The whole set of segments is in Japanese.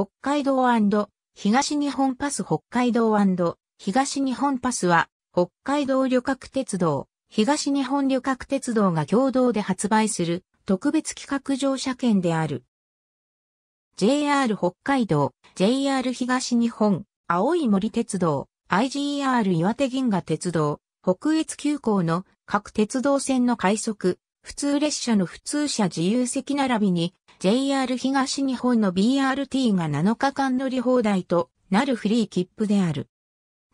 北海道東日本パス北海道東日本パスは、北海道旅客鉄道、東日本旅客鉄道が共同で発売する特別企画乗車券である。JR 北海道、JR 東日本、青い森鉄道、IGR 岩手銀河鉄道、北越急行の各鉄道線の快速、普通列車の普通車自由席並びに JR 東日本の BRT が7日間乗り放題となるフリー切符である。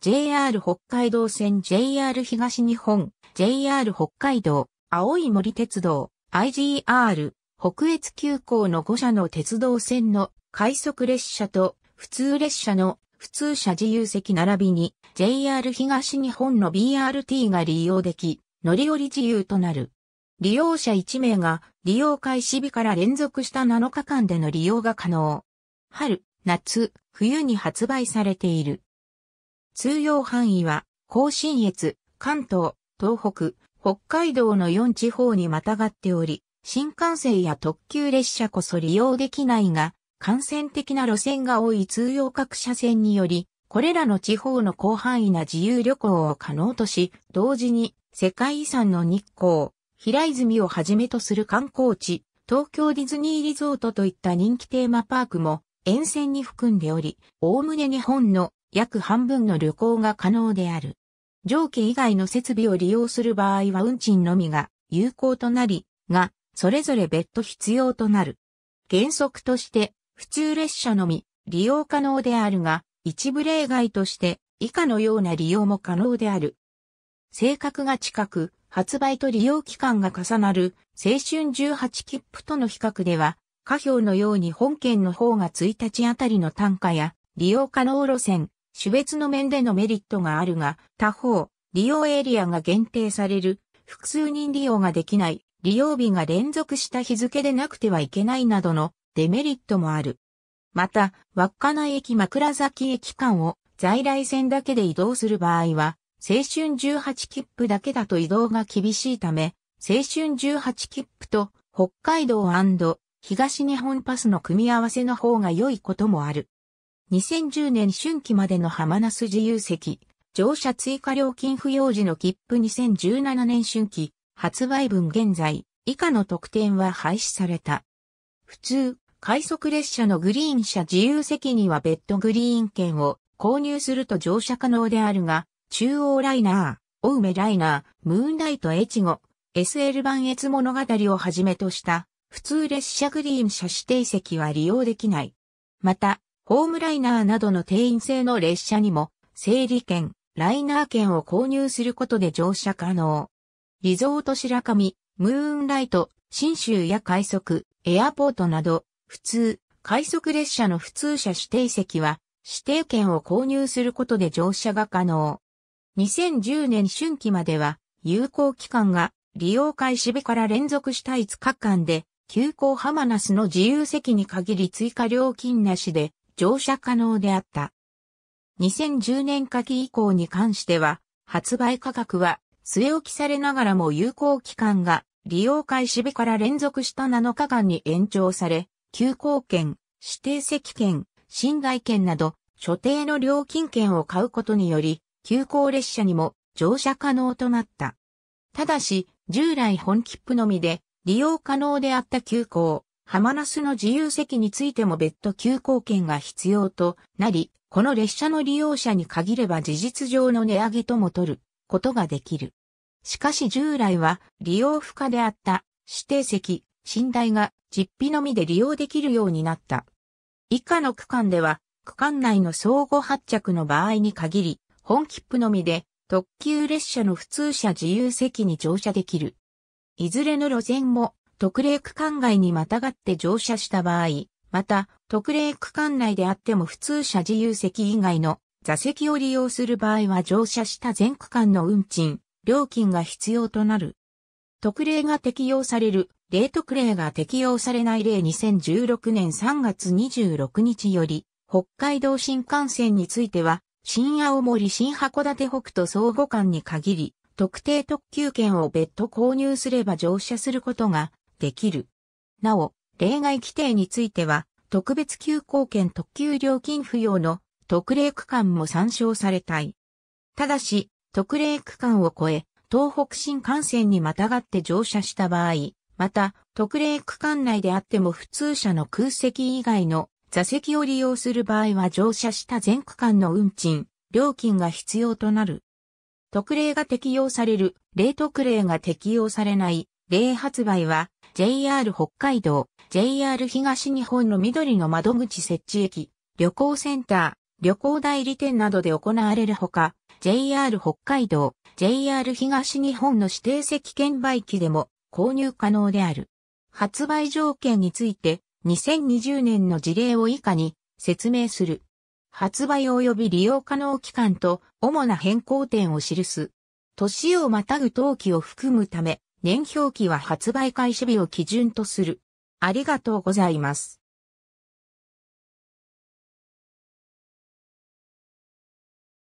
JR 北海道線 JR 東日本、JR 北海道、青い森鉄道、IGR、北越急行の5社の鉄道線の快速列車と普通列車の普通車自由席並びに JR 東日本の BRT が利用でき、乗り降り自由となる。利用者1名が利用開始日から連続した7日間での利用が可能。春、夏、冬に発売されている。通用範囲は、甲信越、関東、東北、北海道の4地方にまたがっており、新幹線や特急列車こそ利用できないが、感染的な路線が多い通用各車線により、これらの地方の広範囲な自由旅行を可能とし、同時に世界遺産の日光、平泉をはじめとする観光地、東京ディズニーリゾートといった人気テーマパークも沿線に含んでおり、おおむね日本の約半分の旅行が可能である。上記以外の設備を利用する場合は運賃のみが有効となり、が、それぞれ別途必要となる。原則として、普通列車のみ利用可能であるが、一部例外として以下のような利用も可能である。性格が近く、発売と利用期間が重なる青春18切符との比較では、下表のように本件の方が1日あたりの単価や利用可能路線、種別の面でのメリットがあるが、他方、利用エリアが限定される、複数人利用ができない、利用日が連続した日付でなくてはいけないなどのデメリットもある。また、稚内駅枕崎駅間を在来線だけで移動する場合は、青春18切符だけだと移動が厳しいため、青春18切符と北海道東日本パスの組み合わせの方が良いこともある。2010年春季までの浜那須自由席、乗車追加料金不要時の切符2017年春季、発売分現在、以下の特典は廃止された。普通、快速列車のグリーン車自由席には別途グリーン券を購入すると乗車可能であるが、中央ライナー、ウ梅ライナー、ムーンライト越後、SL 版越物語をはじめとした、普通列車グリーン車指定席は利用できない。また、ホームライナーなどの定員制の列車にも、整理券、ライナー券を購入することで乗車可能。リゾート白神、ムーンライト、新州や快速、エアポートなど、普通、快速列車の普通車指定席は、指定券を購入することで乗車が可能。2010年春季までは、有効期間が利用開始日から連続した5日間で、急行ハマナスの自由席に限り追加料金なしで乗車可能であった。2010年夏季以降に関しては、発売価格は据え置きされながらも有効期間が利用開始日から連続した7日間に延長され、休校券、指定席券、寝台券など、所定の料金券を買うことにより、急行列車にも乗車可能となった。ただし、従来本切符のみで利用可能であった急行、ハマナスの自由席についても別途急行券が必要となり、この列車の利用者に限れば事実上の値上げとも取ることができる。しかし従来は利用不可であった指定席、寝台が実費のみで利用できるようになった。以下の区間では区間内の相互発着の場合に限り本切符のみで特急列車の普通車自由席に乗車できる。いずれの路線も特例区間外にまたがって乗車した場合、また特例区間内であっても普通車自由席以外の座席を利用する場合は乗車した全区間の運賃、料金が必要となる。特例が適用される、例特例が適用されない例2016年3月26日より、北海道新幹線については、新青森新函館北斗相互間に限り、特定特急券を別途購入すれば乗車することができる。なお、例外規定については、特別急行券特急料金不要の特例区間も参照されたい。ただし、特例区間を超え、東北新幹線にまたがって乗車した場合、また、特例区間内であっても普通車の空席以外の座席を利用する場合は乗車した全区間の運賃、料金が必要となる。特例が適用される、例特例が適用されない、例発売は、JR 北海道、JR 東日本の緑の窓口設置駅、旅行センター、旅行代理店などで行われるほか、JR 北海道、JR 東日本の指定席券売機でも購入可能である。発売条件について、2020年の事例を以下に説明する。発売及び利用可能期間と主な変更点を記す。年をまたぐ登記を含むため、年表記は発売開始日を基準とする。ありがとうございます。